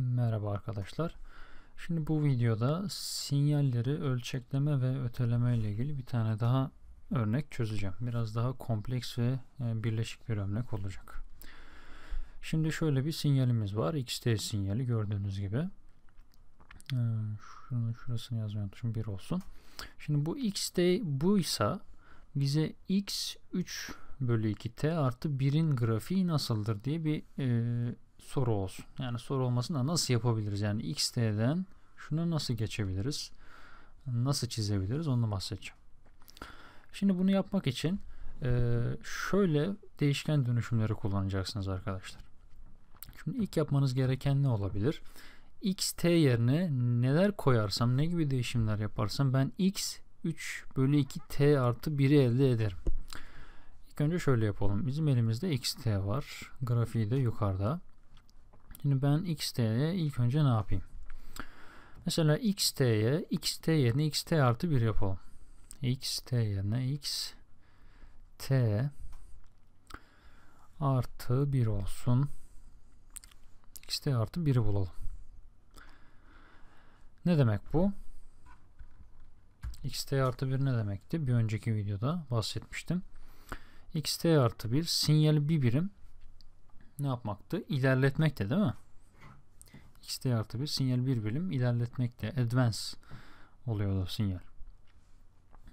Merhaba arkadaşlar. Şimdi bu videoda sinyalleri ölçekleme ve öteleme ile ilgili bir tane daha örnek çözeceğim. Biraz daha kompleks ve e, birleşik bir örnek olacak. Şimdi şöyle bir sinyalimiz var. XT sinyali gördüğünüz gibi. E, Şunu şurasını yazmayı unutmuşum. bir olsun. Şimdi bu XT buysa bize X 3 bölü 2T artı 1'in grafiği nasıldır diye bir e, soru olsun. Yani soru olmasını da nasıl yapabiliriz? Yani xt'den şunu nasıl geçebiliriz? Nasıl çizebiliriz? Onu bahsedeceğim. Şimdi bunu yapmak için e, şöyle değişken dönüşümleri kullanacaksınız arkadaşlar. Şimdi ilk yapmanız gereken ne olabilir? x t yerine neler koyarsam, ne gibi değişimler yaparsam ben x 3 bölü 2 t artı 1'i elde ederim. İlk önce şöyle yapalım. Bizim elimizde x t var. Grafiği de yukarıda. Şimdi ben xt'ye ilk önce ne yapayım? Mesela xt'ye xt yerine xt artı 1 yapalım. xt yerine x t artı 1 olsun. xt artı 1'i bulalım. Ne demek bu? xt artı 1 ne demekti? Bir önceki videoda bahsetmiştim. xt artı 1 sinyali bir birim ne yapmaktı? İlerletmekte değil mi? XT artı bir sinyal bir bilim ilerletmekte. Advance oluyor da sinyal.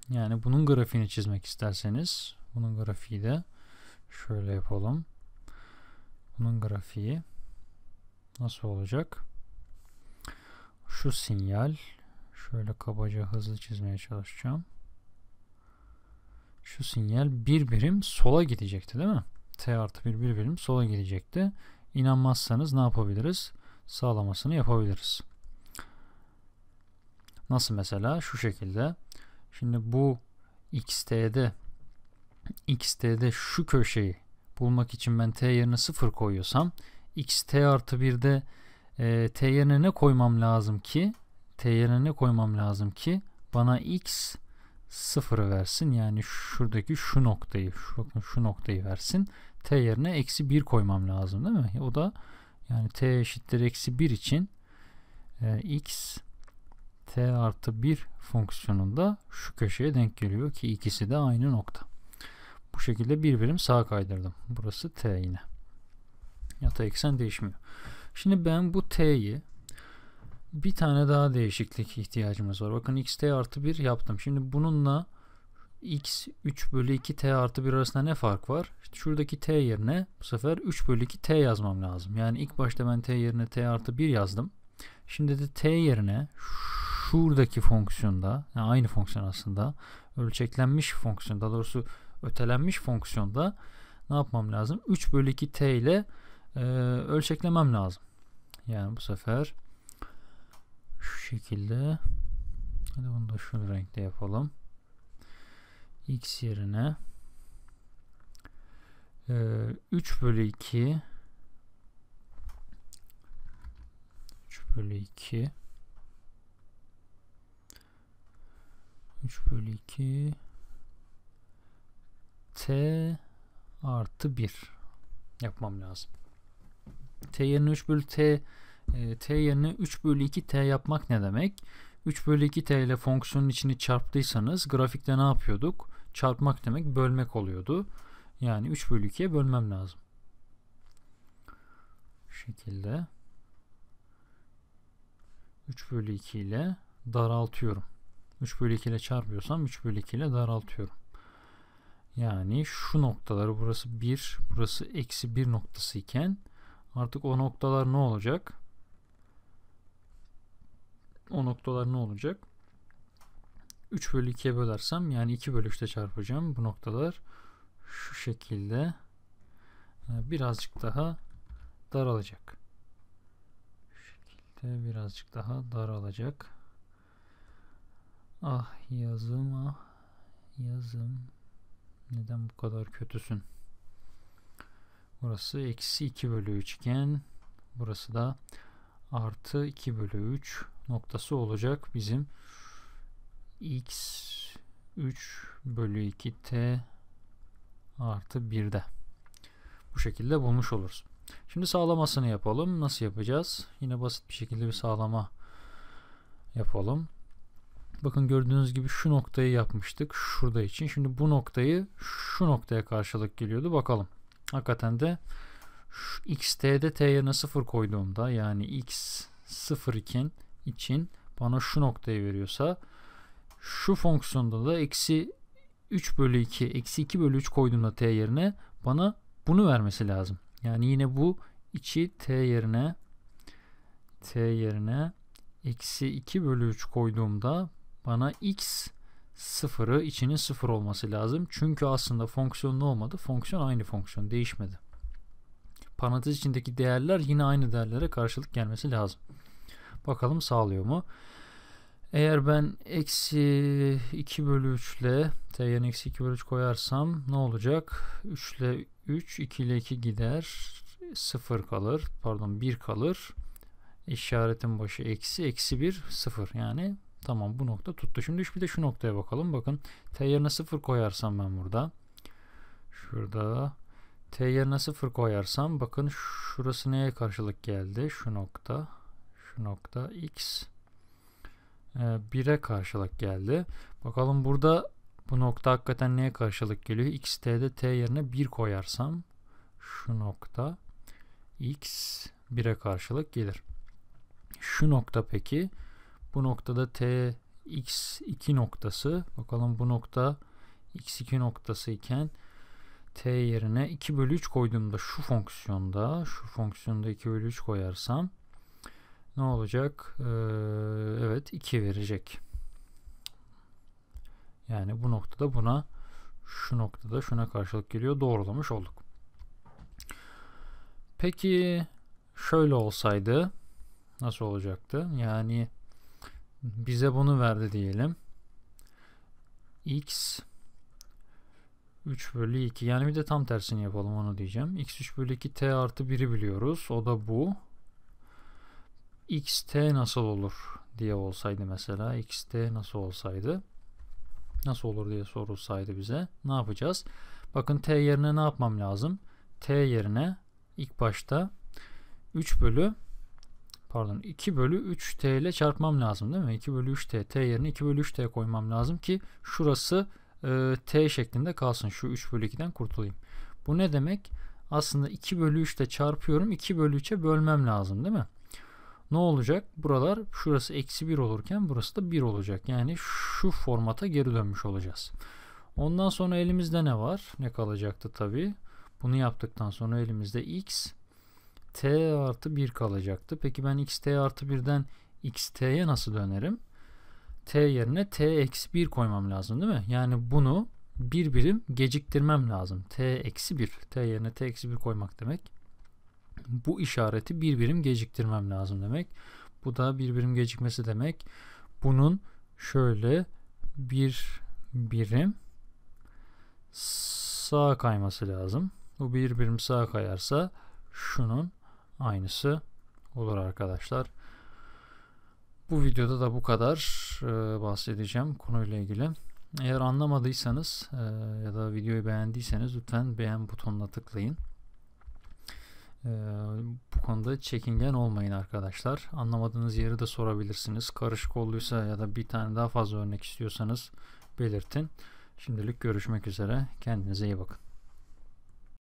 Yani bunun grafiğini çizmek isterseniz bunun grafiği de şöyle yapalım. Bunun grafiği nasıl olacak? Şu sinyal şöyle kabaca hızlı çizmeye çalışacağım. Şu sinyal bir birim sola gidecekti değil mi? t artı 1 1 birim sola gelecekti. İnanmazsanız ne yapabiliriz? Sağlamasını yapabiliriz. Nasıl mesela? Şu şekilde. Şimdi bu xt'de xt'de şu köşeyi bulmak için ben t yerine 0 koyuyorsam xt artı 1'de e, t yerine ne koymam lazım ki t yerine ne koymam lazım ki bana x sıfırı versin. Yani şuradaki şu noktayı, şu, şu noktayı versin. T yerine eksi 1 koymam lazım değil mi? O da yani T eşittir eksi 1 için e, X T artı 1 fonksiyonunda şu köşeye denk geliyor ki ikisi de aynı nokta. Bu şekilde bir birim sağa kaydırdım. Burası T yine. Yatay eksen değişmiyor. Şimdi ben bu T'yi bir tane daha değişiklik ihtiyacımız var. Bakın xt artı 1 yaptım. Şimdi bununla x 3 bölü 2 t artı 1 arasında ne fark var? İşte şuradaki t yerine bu sefer 3 bölü 2 t yazmam lazım. Yani ilk başta ben t yerine t artı 1 yazdım. Şimdi de t yerine şuradaki fonksiyonda yani aynı fonksiyon aslında ölçeklenmiş fonksiyon daha doğrusu ötelenmiş fonksiyonda ne yapmam lazım? 3 bölü 2 t ile e, ölçeklemem lazım. Yani bu sefer şu şekilde. Hadi bunu da şu renkte yapalım. X yerine 3 ee, bölü 2 3 bölü 2 3 bölü 2 t artı 1 yapmam lazım. t yerine 3 bölü t ee, t yerine 3 bölü 2 t yapmak ne demek? 3 bölü 2 t ile fonksiyonun içini çarptıysanız grafikte ne yapıyorduk? Çarpmak demek bölmek oluyordu. Yani 3 bölü 2'ye bölmem lazım. Şu şekilde 3 bölü 2 ile daraltıyorum. 3 bölü 2 ile çarpıyorsam 3 bölü 2 ile daraltıyorum. Yani şu noktaları burası 1, burası eksi 1 noktası iken artık o noktalar ne olacak? o noktalar ne olacak? 3 bölü 2'ye bölersem yani 2 bölü 3'te çarpacağım bu noktalar şu şekilde e, birazcık daha daralacak. Şu şekilde birazcık daha daralacak. Ah yazım ah yazım neden bu kadar kötüsün? Burası eksi 2 bölü 3 iken burası da artı 2 bölü 3 noktası olacak bizim x 3 bölü 2 t artı 1'de. Bu şekilde bulmuş oluruz. Şimdi sağlamasını yapalım. Nasıl yapacağız? Yine basit bir şekilde bir sağlama yapalım. Bakın gördüğünüz gibi şu noktayı yapmıştık. Şurada için. Şimdi bu noktayı şu noktaya karşılık geliyordu. Bakalım. Hakikaten de xt'de t yerine 0 koyduğumda yani x 0 iken için bana şu noktayı veriyorsa şu fonksiyonda da eksi 3 bölü 2 eksi 2 bölü 3 koyduğumda t yerine bana bunu vermesi lazım. Yani yine bu içi t yerine t yerine eksi 2 bölü 3 koyduğumda bana x sıfırı içinin sıfır olması lazım. Çünkü aslında fonksiyon ne olmadı? Fonksiyon aynı fonksiyon değişmedi. Parantez içindeki değerler yine aynı değerlere karşılık gelmesi lazım. Bakalım sağlıyor mu? Eğer ben eksi 2 bölü 3 ile t yerine eksi 2 bölü 3 koyarsam ne olacak? 3 ile 3, 2 ile 2 gider. 0 kalır. Pardon 1 kalır. İşaretin başı eksi. Eksi 1, 0. Yani tamam bu nokta tuttu. Şimdi bir de şu noktaya bakalım. Bakın t yerine 0 koyarsam ben burada. Şurada t yerine 0 koyarsam bakın şurası neye karşılık geldi? Şu nokta nokta x 1'e karşılık geldi. Bakalım burada bu nokta hakikaten neye karşılık geliyor? X t'de t yerine 1 koyarsam şu nokta x 1'e karşılık gelir. Şu nokta peki bu noktada t x2 noktası bakalım bu nokta x2 noktası iken t yerine 2 bölü 3 koyduğumda şu fonksiyonda şu fonksiyonda 2 bölü 3 koyarsam ne olacak? Ee, evet 2 verecek. Yani bu noktada buna şu noktada şuna karşılık geliyor. Doğrulamış olduk. Peki şöyle olsaydı nasıl olacaktı? Yani bize bunu verdi diyelim. X 3 bölü 2 yani bir de tam tersini yapalım onu diyeceğim. X3 bölü 2 T artı 1'i biliyoruz. O da bu xt nasıl olur diye olsaydı mesela xt nasıl olsaydı nasıl olur diye sorulsaydı bize ne yapacağız? Bakın t yerine ne yapmam lazım? t yerine ilk başta 3 bölü pardon 2 bölü 3 t ile çarpmam lazım değil mi? 2 bölü 3 t. t yerine 2 bölü 3 t koymam lazım ki şurası e, t şeklinde kalsın. Şu 3 bölü 2'den kurtulayım. Bu ne demek? Aslında 2 bölü 3 ile çarpıyorum. 2 bölü 3'e bölmem lazım değil mi? ne olacak? Buralar şurası eksi 1 olurken burası da 1 olacak. Yani şu formata geri dönmüş olacağız. Ondan sonra elimizde ne var? Ne kalacaktı tabi. Bunu yaptıktan sonra elimizde x t artı 1 kalacaktı. Peki ben x t artı 1'den x t'ye nasıl dönerim? t yerine t eksi 1 koymam lazım değil mi? Yani bunu bir birim geciktirmem lazım. t eksi 1. t yerine t eksi 1 koymak demek bu işareti bir birim geciktirmem lazım demek. Bu da bir birim gecikmesi demek. Bunun şöyle bir birim sağa kayması lazım. Bu bir birim sağa kayarsa şunun aynısı olur arkadaşlar. Bu videoda da bu kadar e, bahsedeceğim konuyla ilgili. Eğer anlamadıysanız e, ya da videoyu beğendiyseniz lütfen beğen butonuna tıklayın. Ee, bu konuda çekingen olmayın arkadaşlar. Anlamadığınız yeri de sorabilirsiniz. Karışık olduysa ya da bir tane daha fazla örnek istiyorsanız belirtin. Şimdilik görüşmek üzere. Kendinize iyi bakın.